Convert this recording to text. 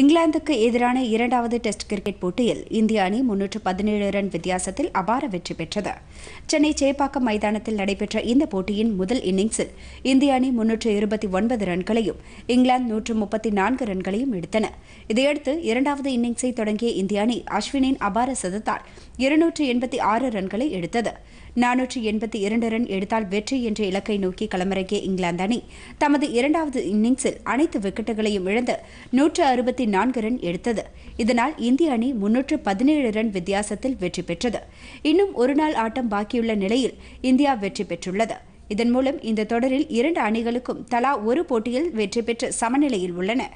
இங்கிலாந்துக்கு எதிரான இரண்டாவது டெஸ்ட் கிரிக்கெட் போட்டியில் இந்திய அணி முன்னூற்று பதினேழு ரன் வித்தியாசத்தில் அபார வெற்றி பெற்றது சென்னை சேப்பாக்கம் மைதானத்தில் நடைபெற்ற இந்த போட்டியின் முதல் இன்னிங்ஸில் இந்திய அணி முன்னூற்று இருபத்தி ஒன்பது ரன்களையும் இங்கிலாந்து நூற்று முப்பத்தி நான்கு ரன்களையும் எடுத்தன இதையடுத்து இரண்டாவது இன்னிங்ஸை தொடங்கிய இந்திய அணி அஸ்வினின் அபார சதத்தால் இருநூற்று எண்பத்தி ஆறு ரன்களை எடுத்தது நானூற்று எண்பத்தி இரண்டு ரன் எடுத்தால் வெற்றி என்ற இலக்கை நோக்கி களமிறங்கிய இங்கிலாந்து அணி தமது இரண்டாவது இன்னிங்ஸில் அனைத்து விக்கெட்டுகளையும் இழந்து நூற்று அறுபத்தி நான்கு ரன் எடுத்தது இதனால் இந்திய அணி முன்னூற்று பதினேழு ரன் வித்தியாசத்தில் வெற்றி பெற்றது இன்னும் ஒருநாள் ஆட்டம் பாக்கியுள்ள நிலையில் இந்தியா வெற்றி பெற்றுள்ளது இதன் மூலம் இந்த தொடரில் இரண்டு அணிகளுக்கும் தலா ஒரு போட்டியில் வெற்றி பெற்று சமநிலையில் உள்ளன